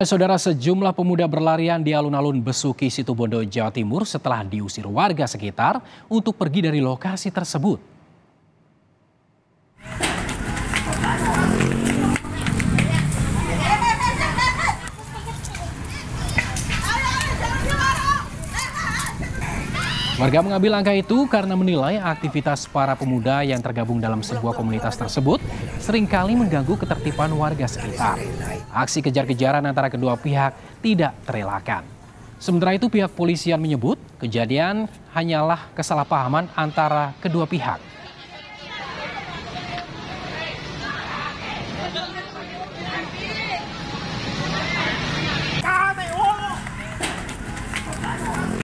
Eh, saudara sejumlah pemuda berlarian di alun-alun Besuki Situbondo, Jawa Timur setelah diusir warga sekitar untuk pergi dari lokasi tersebut. Warga mengambil langkah itu karena menilai aktivitas para pemuda yang tergabung dalam sebuah komunitas tersebut seringkali mengganggu ketertiban warga sekitar. Aksi kejar-kejaran antara kedua pihak tidak terelakkan. Sementara itu pihak polisian menyebut kejadian hanyalah kesalahpahaman antara kedua pihak.